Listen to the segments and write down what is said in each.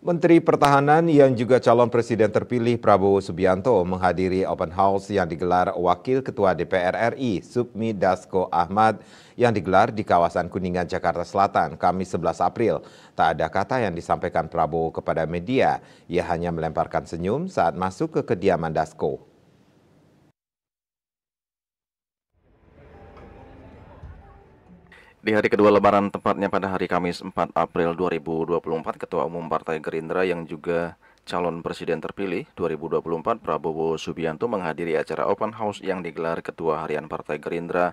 Menteri Pertahanan yang juga calon presiden terpilih Prabowo Subianto menghadiri open house yang digelar Wakil Ketua DPR RI Submi Dasko Ahmad yang digelar di kawasan Kuningan, Jakarta Selatan, Kamis 11 April. Tak ada kata yang disampaikan Prabowo kepada media, ia hanya melemparkan senyum saat masuk ke kediaman Dasko. Di hari kedua lebaran tepatnya pada hari Kamis 4 April 2024, Ketua Umum Partai Gerindra yang juga calon presiden terpilih 2024 Prabowo Subianto menghadiri acara open house yang digelar Ketua Harian Partai Gerindra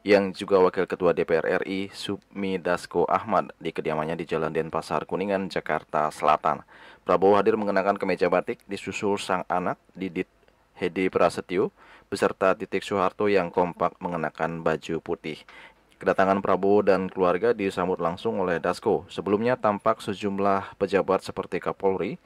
yang juga Wakil Ketua DPR RI Submi Dasko Ahmad di kediamannya di Jalan Denpasar Kuningan, Jakarta Selatan. Prabowo hadir mengenakan kemeja batik disusul sang anak Didit Hedi Prasetyo beserta Titik Soeharto yang kompak mengenakan baju putih. Kedatangan Prabowo dan keluarga disambut langsung oleh Dasko. Sebelumnya tampak sejumlah pejabat seperti Kapolri,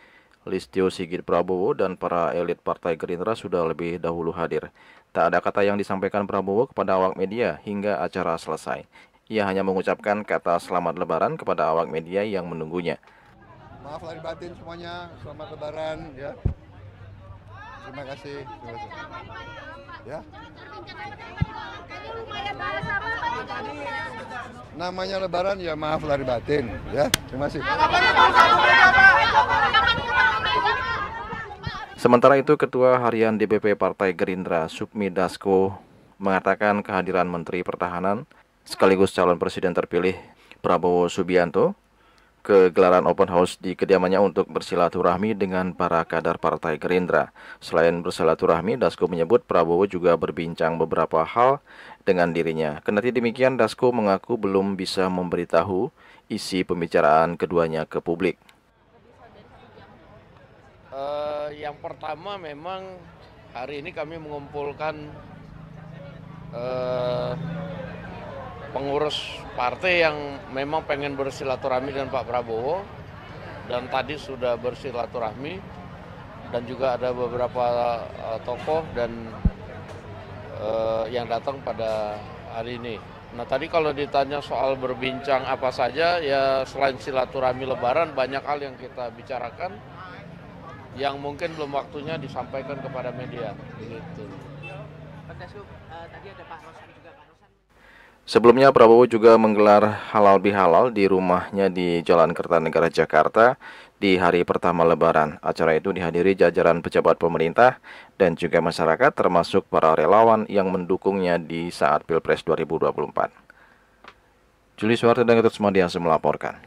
Listio Sigit Prabowo, dan para elit Partai Gerindra sudah lebih dahulu hadir. Tak ada kata yang disampaikan Prabowo kepada awak media hingga acara selesai. Ia hanya mengucapkan kata selamat lebaran kepada awak media yang menunggunya. Maaf lahir batin semuanya, selamat lebaran ya. Terima kasih. Terima kasih. Ya namanya lebaran ya maaf lari batin ya. Terima kasih. Sementara itu Ketua Harian DPP Partai Gerindra Sukmi Dasko mengatakan kehadiran Menteri Pertahanan sekaligus calon presiden terpilih Prabowo Subianto kegelaran open house di kediamannya untuk bersilaturahmi dengan para kader Partai Gerindra. Selain bersilaturahmi, Dasko menyebut Prabowo juga berbincang beberapa hal dengan dirinya. Kenati demikian, Dasko mengaku belum bisa memberitahu isi pembicaraan keduanya ke publik. Uh, yang pertama memang hari ini kami mengumpulkan uh, pengurus partai yang memang pengen bersilaturahmi dengan Pak Prabowo dan tadi sudah bersilaturahmi dan juga ada beberapa uh, tokoh dan uh, yang datang pada hari ini. Nah tadi kalau ditanya soal berbincang apa saja ya selain silaturahmi lebaran banyak hal yang kita bicarakan yang mungkin belum waktunya disampaikan kepada media. Gitu. Eh, tadi ada Pak Rosan juga Pak kan? Sebelumnya Prabowo juga menggelar halal bihalal di rumahnya di Jalan Kertanegara Jakarta di hari pertama Lebaran. Acara itu dihadiri jajaran pejabat pemerintah dan juga masyarakat termasuk para relawan yang mendukungnya di saat Pilpres 2024. Juli Suwarto dan Gatot Semadiasa melaporkan.